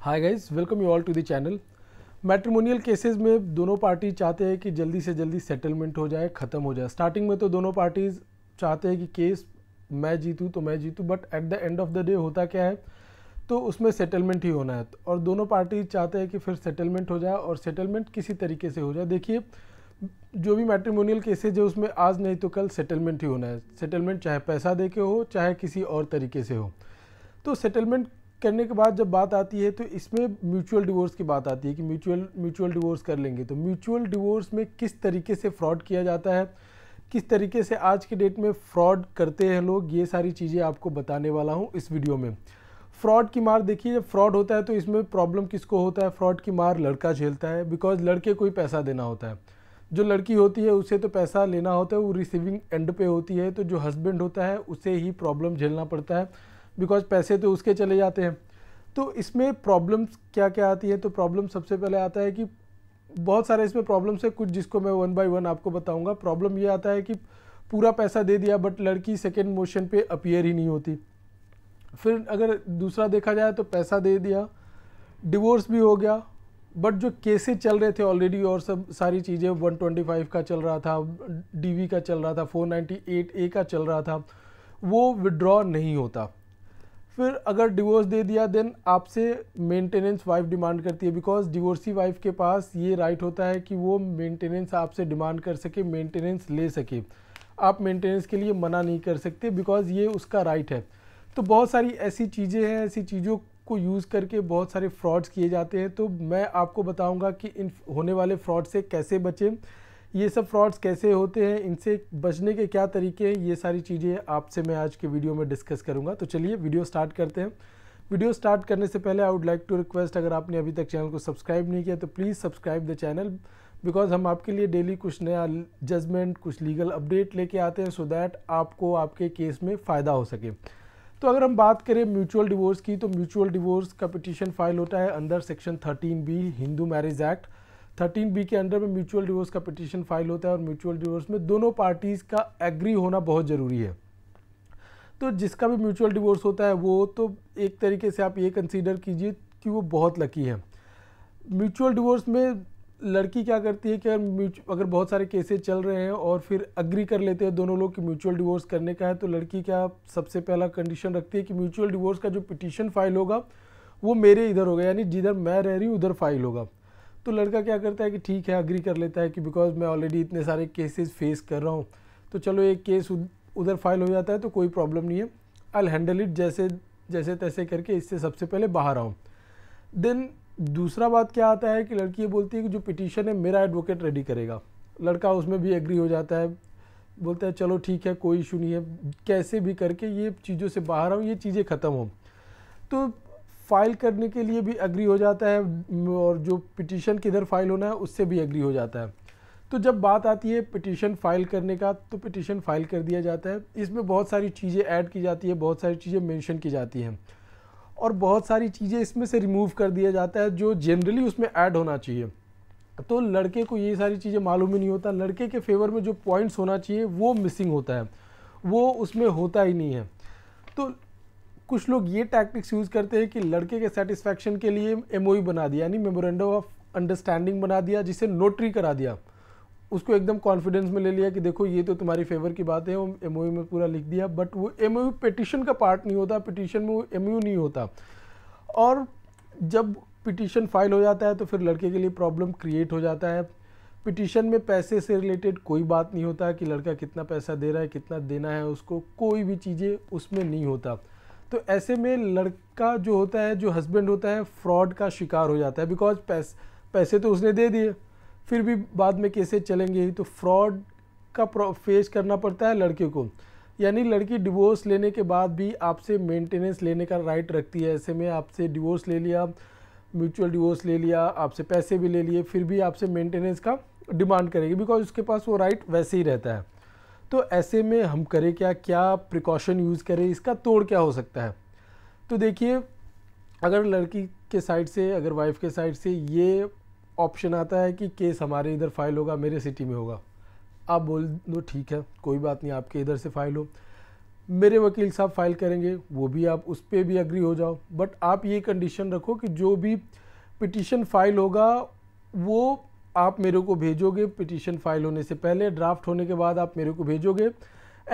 hi guys welcome you all to the channel matrimonial cases में दोनों party चाहते हैं कि जल्दी से जल्दी सेटलमेंट हो जाए ख़त्म हो जाए स्टार्टिंग में तो दोनों पार्टीज़ चाहते हैं कि केस मैं जीतूँ तो मैं जीतूँ but at the end of the day होता क्या है तो उसमें सेटलमेंट ही होना है और दोनों पार्टी चाहते हैं कि फिर सेटलमेंट हो जाए और सेटलमेंट किसी तरीके से हो जाए देखिए जो भी मैट्रिमोनियल केसेज है उसमें आज नहीं तो कल सेटलमेंट ही होना है सेटलमेंट चाहे पैसा दे के हो चाहे किसी और तरीके से हो तो सेटलमेंट करने के बाद जब बात आती है तो इसमें म्यूचुअल डिवोर्स की बात आती है कि म्यूचुअल म्यूचुअल डिवोर्स कर लेंगे तो म्यूचुअल डिवोर्स में किस तरीके से फ्रॉड किया जाता है किस तरीके से आज के डेट में फ्रॉड करते हैं लोग ये सारी चीज़ें आपको बताने वाला हूँ इस वीडियो में फ्रॉड की मार देखिए जब फ्रॉड होता है तो इसमें प्रॉब्लम किसको होता है फ्रॉड की मार लड़का झेलता है बिकॉज लड़के को ही पैसा देना होता है जो लड़की होती है उसे तो पैसा लेना होता है वो रिसीविंग एंड पे होती है तो जो हस्बैंड होता है उसे ही प्रॉब्लम झेलना पड़ता है बिकॉज पैसे तो उसके चले जाते हैं तो इसमें प्रॉब्लम्स क्या क्या आती है तो प्रॉब्लम सबसे पहले आता है कि बहुत सारे इसमें प्रॉब्लम्स है कुछ जिसको मैं वन बाय वन आपको बताऊंगा प्रॉब्लम ये आता है कि पूरा पैसा दे दिया बट लड़की सेकेंड मोशन पे अपियर ही नहीं होती फिर अगर दूसरा देखा जाए तो पैसा दे दिया डिवोर्स भी हो गया बट जो केसेस चल रहे थे ऑलरेडी और सब सारी चीज़ें 125 का चल रहा था डीवी का चल रहा था 498 ए का चल रहा था वो विड्रॉ नहीं होता फिर अगर डिवोर्स दे दिया देन आपसे मेंटेनेंस वाइफ डिमांड करती है बिकॉज डिवोर्सी वाइफ के पास ये राइट होता है कि वो मेंटेनेंस आपसे डिमांड कर सके मेंटेनेंस ले सके आप मेंटेनेंस के लिए मना नहीं कर सकते बिकॉज ये उसका राइट है तो बहुत सारी ऐसी चीज़ें हैं ऐसी चीज़ों को यूज़ करके बहुत सारे फ्रॉड्स किए जाते हैं तो मैं आपको बताऊँगा कि इन होने वाले फ्रॉड से कैसे बचें ये सब फ्रॉड्स कैसे होते हैं इनसे बचने के क्या तरीके हैं ये सारी चीज़ें आपसे मैं आज के वीडियो में डिस्कस करूँगा तो चलिए वीडियो स्टार्ट करते हैं वीडियो स्टार्ट करने से पहले I would like to request अगर आपने अभी तक चैनल को सब्सक्राइब नहीं किया तो please subscribe the channel because हम आपके लिए डेली कुछ नया जजमेंट कुछ लीगल अपडेट लेके आते हैं सो so दैट आपको आपके केस में फ़ायदा हो सके तो अगर हम बात करें म्यूचुअल डिवोर्स की तो म्यूचुअल डिवोर्स का पिटिशन फाइल होता है अंदर section 13 B Hindu marriage act thirteen B के अंडर में म्यूचुअल डिवोर्स का पिटिशन फाइल होता है और म्यूचुअल डिवोर्स में दोनों पार्टीज़ का एग्री होना बहुत ज़रूरी है तो जिसका भी म्यूचुअल डिवोर्स होता है वो तो एक तरीके से आप ये कंसीडर कीजिए कि वो बहुत लकी है म्यूचुअल डिवोर्स में लड़की क्या करती है कि अगर अगर बहुत सारे केसेस चल रहे हैं और फिर अग्री कर लेते हैं दोनों लोग कि म्यूचुअल डिवोर्स करने का है तो लड़की क्या सबसे पहला कंडीशन रखती है कि म्यूचुअल डिवोर्स का जो पिटिशन फाइल होगा वो मेरे इधर होगा यानी जिधर मैं रह रही हूँ उधर फाइल होगा तो लड़का क्या करता है कि ठीक है अग्री कर लेता है कि बिकॉज मैं ऑलरेडी इतने सारे केसेस फेस कर रहा हूँ तो चलो एक केस उधर फाइल हो जाता है तो कोई प्रॉब्लम नहीं है आई हैंडल इट जैसे जैसे तैसे करके इससे सबसे पहले बाहर आऊँ देन दूसरा बात क्या आता है कि लड़की ये बोलती है कि जो पिटीशन है मेरा एडवोकेट रेडी करेगा लड़का उसमें भी एग्री हो जाता है बोलता है चलो ठीक है कोई इशू नहीं है कैसे भी करके ये चीज़ों से बाहर आऊँ ये चीज़ें ख़त्म हों तो फाइल करने के लिए भी एग्री हो जाता है और जो पिटीशन किधर फाइल होना है उससे भी एग्री हो जाता है तो जब बात आती है पिटीशन फाइल करने का तो पिटीशन फाइल कर दिया जाता है इसमें बहुत सारी चीज़ें ऐड की जाती है बहुत सारी चीज़ें मेंशन की जाती हैं और बहुत सारी चीज़ें इसमें से रिमूव कर दिया जाता है जो जनरली उसमें ऐड होना चाहिए तो लड़के को ये सारी चीज़ें मालूम ही नहीं होता लड़के के फेवर में जो पॉइंट्स होना चाहिए वो मिसिंग होता है वो उसमें होता ही नहीं है तो कुछ लोग ये टैक्टिक्स यूज़ करते हैं कि लड़के के सेटिस्फैक्शन के लिए एम e बना दिया यानी मेमोरेंडम ऑफ अंडरस्टैंडिंग बना दिया जिसे नोटरी करा दिया उसको एकदम कॉन्फिडेंस में ले लिया कि देखो ये तो तुम्हारी फेवर की बात है वो एम e में पूरा लिख दिया बट वो एम पिटिशन e का पार्ट नहीं होता पिटिशन में वो एम नहीं होता और जब पिटिशन फाइल हो जाता है तो फिर लड़के के लिए प्रॉब्लम क्रिएट हो जाता है पिटिशन में पैसे से रिलेटेड कोई बात नहीं होता कि लड़का कितना पैसा दे रहा है कितना देना है उसको कोई भी चीज़ें उसमें नहीं होता तो ऐसे में लड़का जो होता है जो हस्बैंड होता है फ्रॉड का शिकार हो जाता है बिकॉज पैस, पैसे तो उसने दे दिए फिर भी बाद में कैसे चलेंगे ही तो फ्रॉड का फेस करना पड़ता है लड़के को यानी लड़की डिवोर्स लेने के बाद भी आपसे मेंटेनेंस लेने का राइट रखती है ऐसे में आपसे डिवोर्स ले लिया म्यूचुअल डिवोर्स ले लिया आपसे पैसे भी ले लिए फिर भी आपसे मेंटेनेंस का डिमांड करेगी बिकॉज उसके पास वो राइट वैसे ही रहता है तो ऐसे में हम करें क्या क्या प्रिकॉशन यूज़ करें इसका तोड़ क्या हो सकता है तो देखिए अगर लड़की के साइड से अगर वाइफ के साइड से ये ऑप्शन आता है कि केस हमारे इधर फाइल होगा मेरे सिटी में होगा आप बोल दो ठीक है कोई बात नहीं आपके इधर से फाइल हो मेरे वकील साहब फाइल करेंगे वो भी आप उस पर भी अग्री हो जाओ बट आप ये कंडीशन रखो कि जो भी पिटिशन फाइल होगा वो आप मेरे को भेजोगे पिटीशन फाइल होने से पहले ड्राफ्ट होने के बाद आप मेरे को भेजोगे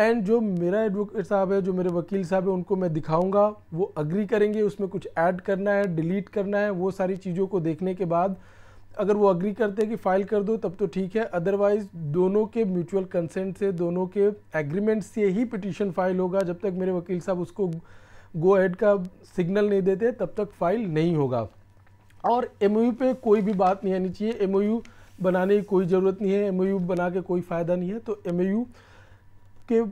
एंड जो मेरा एडवोकेट साहब है जो मेरे वकील साहब है उनको मैं दिखाऊंगा वो अग्री करेंगे उसमें कुछ ऐड करना है डिलीट करना है वो सारी चीज़ों को देखने के बाद अगर वो अग्री करते हैं कि फ़ाइल कर दो तब तो ठीक है अदरवाइज़ दोनों के म्यूचुअल कंसेंट से दोनों के एग्रीमेंट से ही पिटीशन फाइल होगा जब तक मेरे वकील साहब उसको गो हेड का सिग्नल नहीं देते तब तक फाइल नहीं होगा और एम पे कोई भी बात नहीं आनी चाहिए एम बनाने की कोई ज़रूरत नहीं है एम बना के कोई फ़ायदा नहीं है तो एम के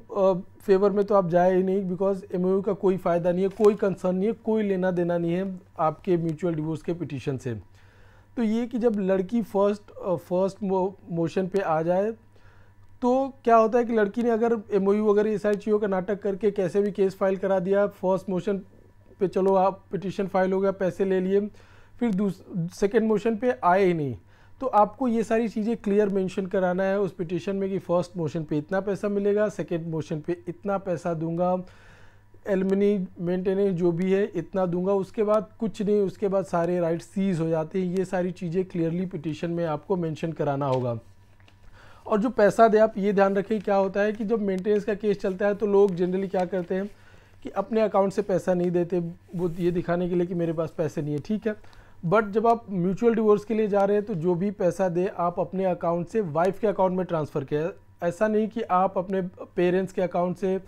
फेवर में तो आप जाए ही नहीं बिकॉज एम का कोई फ़ायदा नहीं है कोई कंसर्न नहीं है कोई लेना देना नहीं है आपके म्यूचुअल डिवोर्स के पिटिशन से तो ये कि जब लड़की फर्स्ट फर्स्ट मोशन पे आ जाए तो क्या होता है कि लड़की ने अगर एम वगैरह ये सारी चीज़ों का नाटक करके कैसे भी केस फाइल करा दिया फर्स्ट मोशन पे चलो आप पिटिशन फाइल हो गया पैसे ले लिए फिर सेकेंड मोशन पे आए ही नहीं तो आपको ये सारी चीज़ें क्लियर मेंशन कराना है उस पिटिशन में कि फ़र्स्ट मोशन पे इतना पैसा मिलेगा सेकेंड मोशन पे इतना पैसा दूंगा एलमनी मेंटेनेंस जो भी है इतना दूंगा उसके बाद कुछ नहीं उसके बाद सारे राइट सीज हो जाते हैं ये सारी चीज़ें क्लियरली पिटिशन में आपको मेंशन कराना होगा और जो पैसा दे आप ये ध्यान रखें क्या होता है कि जब मेंटेनेंस का केस चलता है तो लोग जनरली क्या करते हैं कि अपने अकाउंट से पैसा नहीं देते वो ये दिखाने के लिए कि मेरे पास पैसे नहीं है ठीक है बट जब आप म्यूचुअल डिवोर्स के लिए जा रहे हैं तो जो भी पैसा दे आप अपने अकाउंट से वाइफ के अकाउंट में ट्रांसफ़र किया ऐसा नहीं कि आप अपने पेरेंट्स के अकाउंट से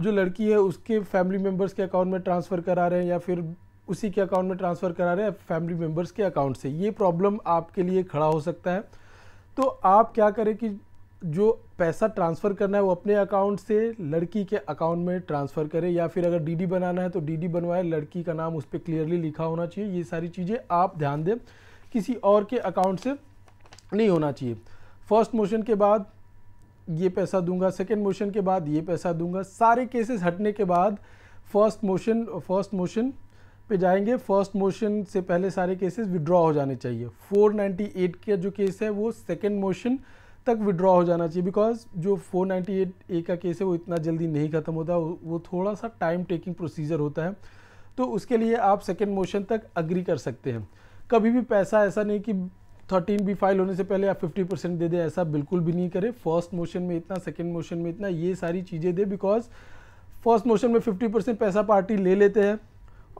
जो लड़की है उसके फैमिली मेम्बर्स के अकाउंट में ट्रांसफ़र करा रहे हैं या फिर उसी के अकाउंट में ट्रांसफ़र करा रहे हैं फैमिली मेम्बर्स के अकाउंट से ये प्रॉब्लम आपके लिए खड़ा हो सकता है तो आप क्या करें कि जो पैसा ट्रांसफ़र करना है वो अपने अकाउंट से लड़की के अकाउंट में ट्रांसफ़र करें या फिर अगर डीडी बनाना है तो डीडी बनवाए लड़की का नाम उस पर क्लियरली लिखा होना चाहिए ये सारी चीज़ें आप ध्यान दें किसी और के अकाउंट से नहीं होना चाहिए फर्स्ट मोशन के बाद ये पैसा दूंगा सेकेंड मोशन के बाद ये पैसा दूंगा सारे केसेस हटने के बाद फर्स्ट मोशन फर्स्ट मोशन पे जाएंगे फर्स्ट मोशन से पहले सारे केसेस विड्रॉ हो जाने चाहिए 498 का के जो केस है वो सेकेंड मोशन तक विड्रॉ हो जाना चाहिए बिकॉज जो 498 ए का केस है वो इतना जल्दी नहीं ख़त्म होता वो थोड़ा सा टाइम टेकिंग प्रोसीजर होता है तो उसके लिए आप सेकेंड मोशन तक अग्री कर सकते हैं कभी भी पैसा ऐसा नहीं कि थर्टीन बी फाइल होने से पहले आप फिफ्टी परसेंट दे दें ऐसा बिल्कुल भी नहीं करें फर्स्ट मोशन में इतना सेकेंड मोशन में इतना ये सारी चीज़ें दे बिकॉज फर्स्ट मोशन में फिफ्टी परसेंट पैसा पार्टी ले लेते हैं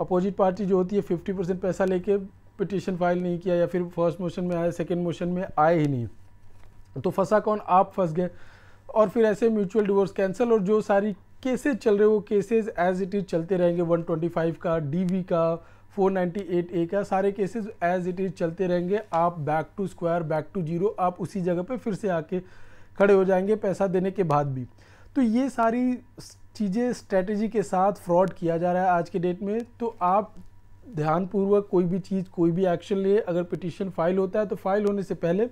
अपोजिट पार्टी जो होती है फिफ्टी परसेंट पैसा लेके पिटिशन फाइल नहीं किया या फिर फर्स्ट मोशन में आया सेकेंड मोशन में आए ही नहीं तो फंसा कौन आप फंस गए और फिर ऐसे म्यूचुअल डिवोर्स कैंसिल और जो सारी केसेज चल रहे वो केसेज एज इट इज़ चलते रहेंगे 125 का डीवी का 498 ए का सारे केसेज एज इट इज़ चलते रहेंगे आप back to square back to zero आप उसी जगह पे फिर से आके खड़े हो जाएंगे पैसा देने के बाद भी तो ये सारी चीज़ें स्ट्रेटजी के साथ फ्रॉड किया जा रहा है आज के डेट में तो आप ध्यानपूर्वक कोई भी चीज़ कोई भी एक्शन लिए अगर पिटिशन फाइल होता है तो फाइल होने से पहले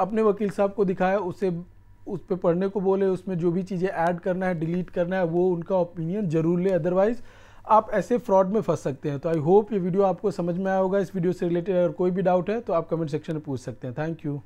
अपने वकील साहब को दिखाया उसे उस पर पढ़ने को बोले उसमें जो भी चीज़ें ऐड करना है डिलीट करना है वो उनका ओपिनियन जरूर ले अदरवाइज़ आप ऐसे फ्रॉड में फंस सकते हैं तो आई होप ये वीडियो आपको समझ में आया होगा इस वीडियो से रिलेटेड अगर कोई भी डाउट है तो आप कमेंट सेक्शन में पूछ सकते हैं थैंक यू